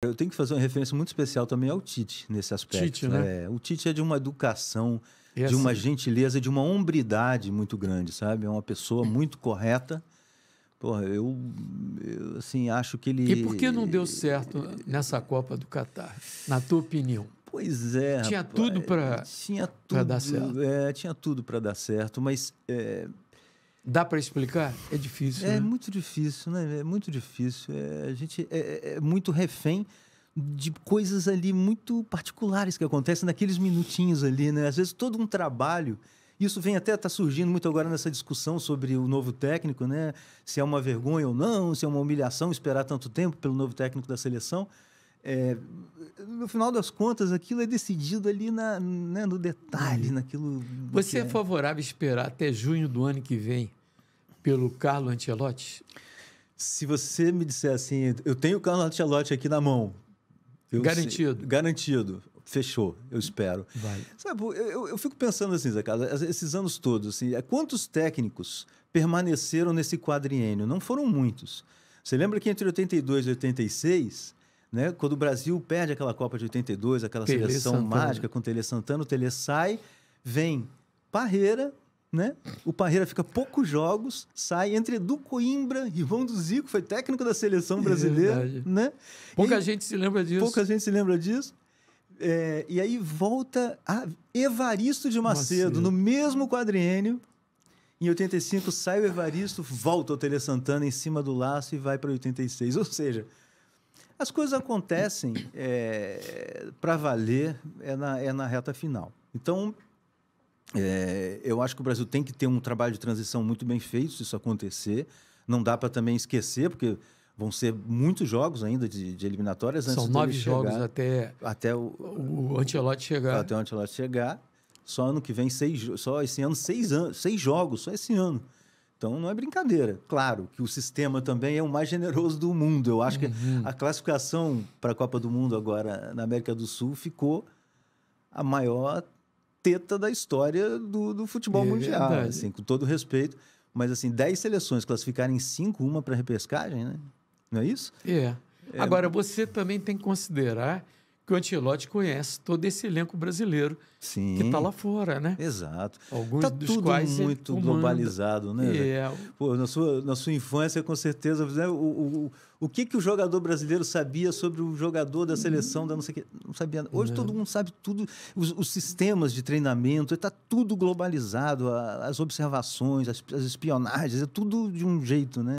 Eu tenho que fazer uma referência muito especial também ao Tite nesse aspecto. Tite, né? É, o Tite é de uma educação, de uma assim gentileza, de uma hombridade muito grande, sabe? É uma pessoa muito correta. Porra, eu, eu assim acho que ele. E por que não deu certo nessa Copa do Catar, na tua opinião? Pois é. Tinha rapaz, tudo para dar certo. É, tinha tudo para dar certo, mas é, Dá para explicar? É difícil. É né? muito difícil, né? É muito difícil. É, a gente é, é, é, muito refém de coisas ali muito particulares que acontecem naqueles minutinhos ali, né? Às vezes todo um trabalho. Isso vem até tá surgindo muito agora nessa discussão sobre o novo técnico, né? Se é uma vergonha ou não, se é uma humilhação esperar tanto tempo pelo novo técnico da seleção. É, no final das contas, aquilo é decidido ali na, né, no detalhe, naquilo. Você é. é favorável a esperar até junho do ano que vem pelo Carlo Ancelotti? Se você me disser assim, eu tenho o Carlo Ancelotti aqui na mão. garantido. Sei, garantido. Fechou, eu espero. Vai. Sabe, eu, eu fico pensando assim, Zé Carlos, esses anos todos, assim, é, quantos técnicos permaneceram nesse quadriênio? Não foram muitos. Você lembra que entre 82 e 86, né, quando o Brasil perde aquela Copa de 82, aquela Tele seleção Santana. mágica com o Tele Santana, o Tele sai, vem Parreira, né? O Parreira fica poucos jogos, sai entre Edu Coimbra, irmão do Zico, foi técnico da seleção é brasileira, é né? Pouca e gente se lembra disso. Pouca gente se lembra disso. É, e aí volta a Evaristo de Macedo, Macedo, no mesmo quadriênio. Em 85 sai o Evaristo, volta o Tele Santana em cima do laço e vai para 86. Ou seja, as coisas acontecem é, para valer é na, é na reta final. Então, é, eu acho que o Brasil tem que ter um trabalho de transição muito bem feito se isso acontecer. Não dá para também esquecer, porque vão ser muitos jogos ainda de, de eliminatórias São antes São nove chegar, jogos até, até o, o Antelote chegar. Até o Antelote chegar. Só ano que vem, seis, só esse ano, seis, seis jogos, só esse ano. Então não é brincadeira. Claro que o sistema também é o mais generoso do mundo. Eu acho uhum. que a classificação para a Copa do Mundo agora na América do Sul ficou a maior teta da história do, do futebol é mundial, né? assim, com todo respeito. Mas, assim, 10 seleções classificarem 5, uma para repescagem, né? Não é isso? É. é. Agora, você também tem que considerar que o Antilote conhece todo esse elenco brasileiro tá Sim, que está lá fora, né? Exato. Alguns tá dos tudo quais muito globalizado, né? É. Pô, na, sua, na sua infância, com certeza, né? o, o, o que, que o jogador brasileiro sabia sobre o jogador da seleção, da não sei que, não sabia. Hoje é. todo mundo sabe tudo, os, os sistemas de treinamento, está tudo globalizado, as observações, as, as espionagens, é tudo de um jeito, né?